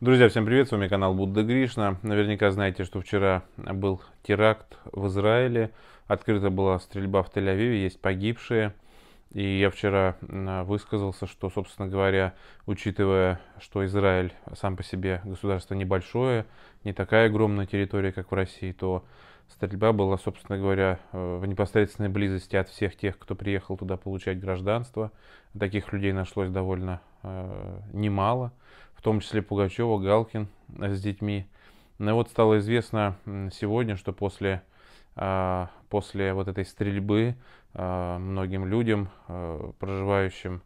Друзья, всем привет, с вами канал Будда Гришна. Наверняка знаете, что вчера был теракт в Израиле, открыта была стрельба в Тель-Авиве, есть погибшие. И я вчера высказался, что, собственно говоря, учитывая, что Израиль сам по себе государство небольшое, не такая огромная территория, как в России, то стрельба была, собственно говоря, э, в непосредственной близости от всех тех, кто приехал туда получать гражданство. Таких людей нашлось довольно э, немало в том числе Пугачева, Галкин э, с детьми. Но ну вот стало известно сегодня, что после, а, после вот этой стрельбы а, многим людям, а, проживающим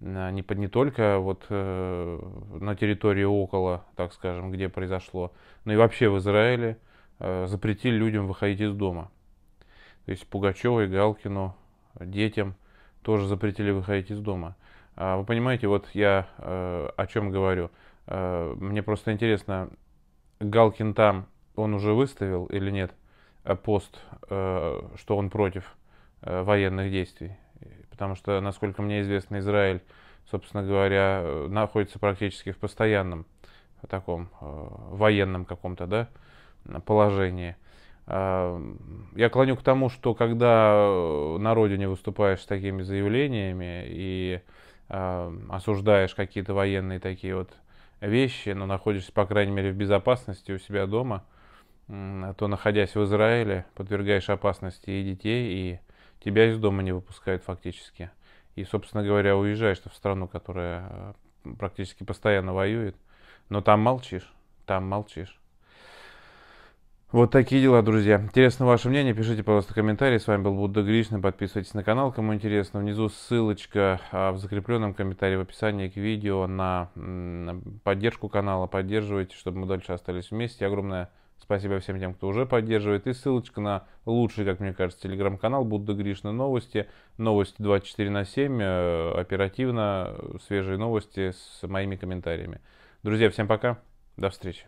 не, под не только вот э, на территории около, так скажем, где произошло, но и вообще в Израиле, э, запретили людям выходить из дома. То есть Пугачеву и Галкину, детям тоже запретили выходить из дома. А вы понимаете, вот я э, о чем говорю. Э, мне просто интересно, Галкин там, он уже выставил или нет э, пост, что он против военных действий? Потому что, насколько мне известно, Израиль, собственно говоря, находится практически в постоянном таком военном каком-то да, положении. Я клоню к тому, что когда на родине выступаешь с такими заявлениями и Эм, осуждаешь какие-то военные такие вот вещи, но находишься, по крайней мере, в безопасности у себя дома, а то, находясь в Израиле, подвергаешь опасности и детей, и тебя из дома не выпускают фактически. И, собственно говоря, уезжаешь в страну, которая э, практически постоянно воюет, но там молчишь, там молчишь. Вот такие дела, друзья. Интересно ваше мнение, пишите, пожалуйста, комментарии. С вами был Будда Гришна. Подписывайтесь на канал, кому интересно. Внизу ссылочка а, в закрепленном комментарии в описании к видео на поддержку канала. Поддерживайте, чтобы мы дальше остались вместе. Огромное спасибо всем тем, кто уже поддерживает. И ссылочка на лучший, как мне кажется, телеграм-канал Будда Гришна новости. Новости 24 на 7. Э, оперативно свежие новости с моими комментариями. Друзья, всем пока. До встречи.